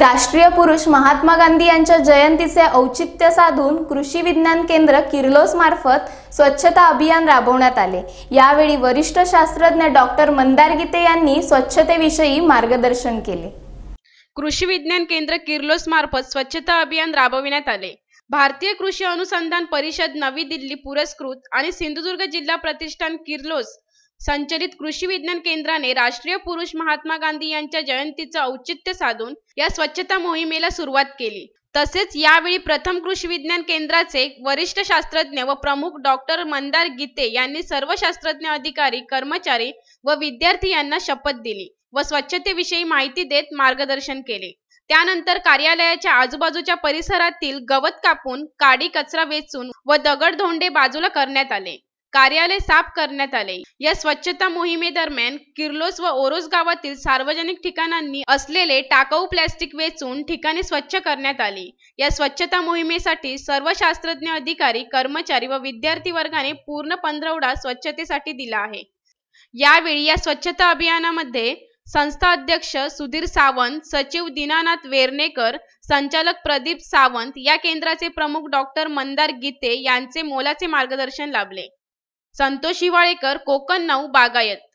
राष्ट्रीय पुरुष महात्मा गांधी यांच्या जयंतीचे औचित्य साधून कृषी विज्ञान केंद्र किर्लोस मार्फत स्वच्छता अभियान राबवण्यात आले यावेळी वरिष्ठ शास्त्रज्ञ डॉक्टर मंदार गीते यांनी स्वच्छतेविषयी मार्गदर्शन केले कृषी विज्ञान केंद्र किर्लोस मार्फत स्वच्छता अभियान राबविण्यात आले भारतीय कृषी अनुसंधान परिषद नवी दिल्ली पुरस्कृत आणि सिंधुदुर्ग जिल्हा प्रतिष्ठान किर्लोस संचलित कृषी विज्ञान केंद्राने राष्ट्रीय पुरुष महात्मा गांधी यांच्या जयंतीचं औचित्य साधून या स्वच्छता मोहिमेला सुरुवात केली तसेच यावेळी प्रथम कृषी विज्ञान केंद्राचे वरिष्ठ शास्त्रज्ञ व प्रमुख डॉक्टर मंदार गीते यांनी सर्व शास्त्रज्ञ अधिकारी कर्मचारी व विद्यार्थी यांना शपथ दिली व स्वच्छतेविषयी माहिती देत मार्गदर्शन केले त्यानंतर कार्यालयाच्या आजूबाजूच्या परिसरातील गवत कापून काडी कचरा वेचून व दगडधोंडे बाजूला करण्यात आले कार्यालय साफ करण्यात आले या स्वच्छता मोहिमे दरम्यान किर्लोस व ओरोस गावातील सार्वजनिक ठिकाणांनी असलेले टाकाऊ प्लास्टिक वेचून ठिकाणे स्वच्छ करण्यात आली या स्वच्छता मोहिमेसाठी सर्व शास्त्रज्ञ अधिकारी कर्मचारी व विद्यार्थी वर्गाने पूर्ण पंधरवडा स्वच्छतेसाठी दिला आहे यावेळी या स्वच्छता अभियानामध्ये संस्था अध्यक्ष सुधीर सावंत सचिव दिनानाथ वेरणेकर संचालक प्रदीप सावंत या केंद्राचे प्रमुख डॉक्टर मंदार गीते यांचे मोलाचे मार्गदर्शन लाभले संतोष हिवाळेकर कोकण नऊ बागायत